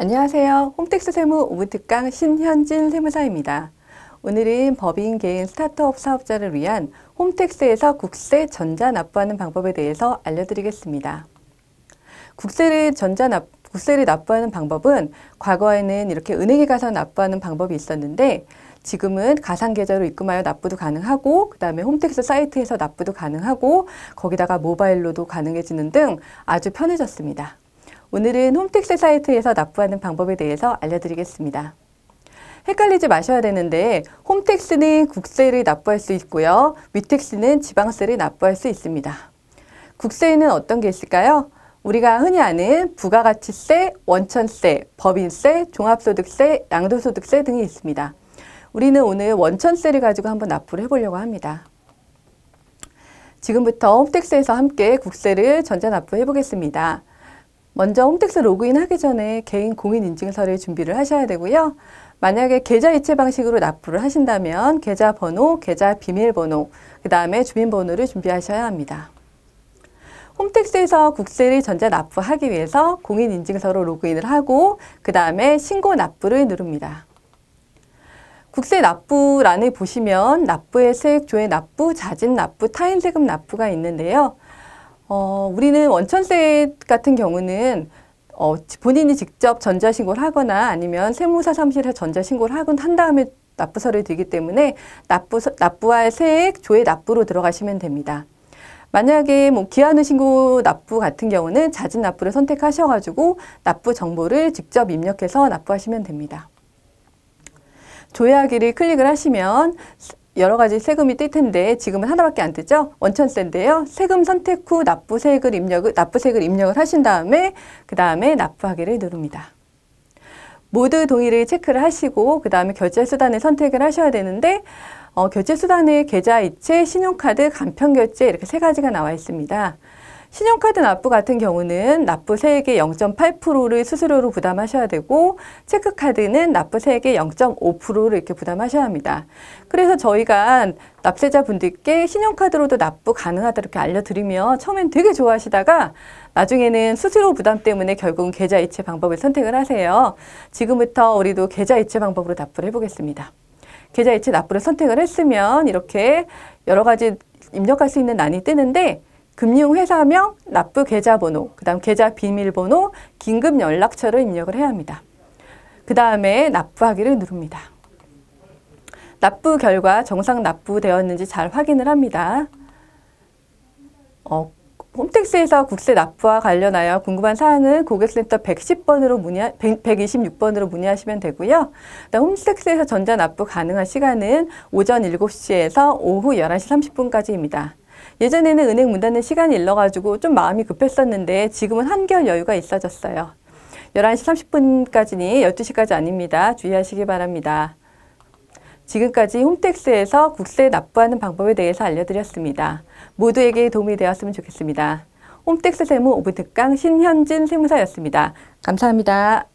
안녕하세요. 홈택스 세무 오브특강 신현진 세무사입니다. 오늘은 법인 개인 스타트업 사업자를 위한 홈택스에서 국세 전자 납부하는 방법에 대해서 알려드리겠습니다. 국세를 전자 납 국세를 납부하는 방법은 과거에는 이렇게 은행에 가서 납부하는 방법이 있었는데 지금은 가상계좌로 입금하여 납부도 가능하고 그 다음에 홈택스 사이트에서 납부도 가능하고 거기다가 모바일로도 가능해지는 등 아주 편해졌습니다. 오늘은 홈택스 사이트에서 납부하는 방법에 대해서 알려드리겠습니다. 헷갈리지 마셔야 되는데 홈택스는 국세를 납부할 수 있고요. 위택스는 지방세를 납부할 수 있습니다. 국세에는 어떤 게 있을까요? 우리가 흔히 아는 부가가치세, 원천세, 법인세, 종합소득세, 양도소득세 등이 있습니다. 우리는 오늘 원천세를 가지고 한번 납부를 해보려고 합니다. 지금부터 홈택스에서 함께 국세를 전자 납부해 보겠습니다. 먼저 홈택스 로그인하기 전에 개인 공인인증서를 준비를 하셔야 되고요. 만약에 계좌 이체 방식으로 납부를 하신다면 계좌 번호, 계좌 비밀번호, 그 다음에 주민번호를 준비하셔야 합니다. 홈택스에서 국세를 전자 납부하기 위해서 공인인증서로 로그인을 하고 그 다음에 신고 납부를 누릅니다. 국세 납부란을 보시면 납부의 세액, 조회 납부, 자진 납부, 타인 세금 납부가 있는데요. 어, 우리는 원천세 같은 경우는 어, 본인이 직접 전자신고를 하거나 아니면 세무사 사무실에 전자신고를 하건 한 다음에 납부서를 들기 때문에 납부, 납부할 세액 조회 납부로 들어가시면 됩니다. 만약에 뭐 기한의 신고 납부 같은 경우는 자진 납부를 선택하셔가지고 납부 정보를 직접 입력해서 납부하시면 됩니다. 조회하기를 클릭을 하시면 여러 가지 세금이 뜰 텐데 지금은 하나밖에 안 뜨죠. 원천세인데요. 세금 선택 후 납부세액을 입력 납부세액을 입력을 하신 다음에 그 다음에 납부하기를 누릅니다. 모두 동의를 체크를 하시고 그 다음에 결제 수단을 선택을 하셔야 되는데 어, 결제 수단에 계좌이체, 신용카드, 간편결제 이렇게 세 가지가 나와 있습니다. 신용카드 납부 같은 경우는 납부 세액의 0.8%를 수수료로 부담하셔야 되고 체크카드는 납부 세액의 0.5%를 이렇게 부담하셔야 합니다. 그래서 저희가 납세자분들께 신용카드로도 납부 가능하다 이렇게 알려드리면 처음엔 되게 좋아하시다가 나중에는 수수료 부담 때문에 결국은 계좌이체 방법을 선택을 하세요. 지금부터 우리도 계좌이체 방법으로 납부를 해보겠습니다. 계좌이체 납부를 선택을 했으면 이렇게 여러 가지 입력할 수 있는 난이 뜨는데 금융회사명, 납부 계좌번호, 그 다음 계좌 비밀번호, 긴급 연락처를 입력을 해야 합니다. 그 다음에 납부하기를 누릅니다. 납부 결과 정상 납부되었는지 잘 확인을 합니다. 어, 홈택스에서 국세 납부와 관련하여 궁금한 사항은 고객센터 110번으로 문의, 1 2 6번으로 문의하시면 되고요. 홈택스에서 전자 납부 가능한 시간은 오전 7시에서 오후 11시 30분까지입니다. 예전에는 은행 문 닫는 시간이 일러가지고 좀 마음이 급했었는데 지금은 한결 여유가 있어졌어요. 11시 30분까지니 12시까지 아닙니다. 주의하시기 바랍니다. 지금까지 홈택스에서 국세 납부하는 방법에 대해서 알려드렸습니다. 모두에게 도움이 되었으면 좋겠습니다. 홈택스 세무 오브특강 신현진 세무사였습니다. 감사합니다.